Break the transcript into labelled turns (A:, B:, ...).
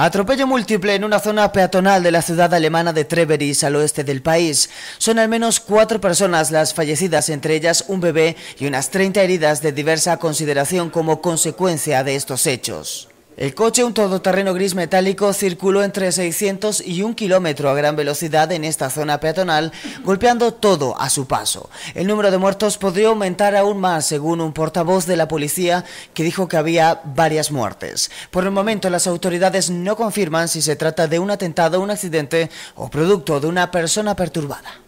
A: Atropello múltiple en una zona peatonal de la ciudad alemana de Treveris, al oeste del país. Son al menos cuatro personas las fallecidas, entre ellas un bebé y unas 30 heridas de diversa consideración como consecuencia de estos hechos. El coche, un todoterreno gris metálico, circuló entre 600 y 1 kilómetro a gran velocidad en esta zona peatonal, golpeando todo a su paso. El número de muertos podría aumentar aún más, según un portavoz de la policía que dijo que había varias muertes. Por el momento, las autoridades no confirman si se trata de un atentado, un accidente o producto de una persona perturbada.